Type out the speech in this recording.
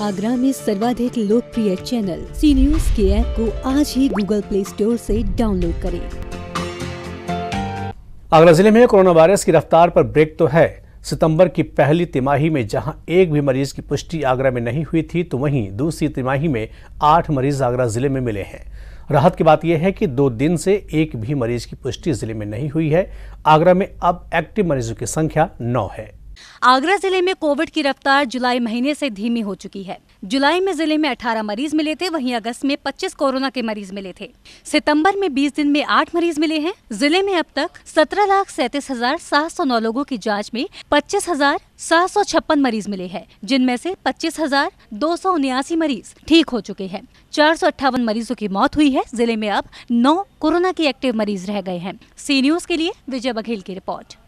आगरा में सर्वाधिक लोकप्रिय चैनल सी न्यूज के ऐप को आज ही गूगल प्ले स्टोर से डाउनलोड करें आगरा जिले में कोरोना वायरस की रफ्तार पर ब्रेक तो है सितंबर की पहली तिमाही में जहां एक भी मरीज की पुष्टि आगरा में नहीं हुई थी तो वहीं दूसरी तिमाही में आठ मरीज आगरा जिले में मिले हैं राहत की बात यह है कि दो दिन से एक भी मरीज की पुष्टि जिले में नहीं हुई है आगरा में अब एक्टिव मरीजों की संख्या नौ है आगरा जिले में कोविड की रफ्तार जुलाई महीने से धीमी हो चुकी है जुलाई में जिले में 18 मरीज मिले थे वहीं अगस्त में 25 कोरोना के मरीज मिले थे सितंबर में 20 दिन में 8 मरीज मिले हैं जिले में अब तक सत्रह लाख सैतीस हजार सात सौ नौ लोगों की जांच में पच्चीस हजार सात सौ छप्पन मरीज मिले हैं जिनमें से पच्चीस हजार दो सौ उन्यासी मरीज ठीक हो चुके हैं चार सौ अट्ठावन मरीजों की मौत हुई है जिले में अब नौ कोरोना के एक्टिव मरीज रह गए हैं सी न्यूज के लिए विजय बघेल की रिपोर्ट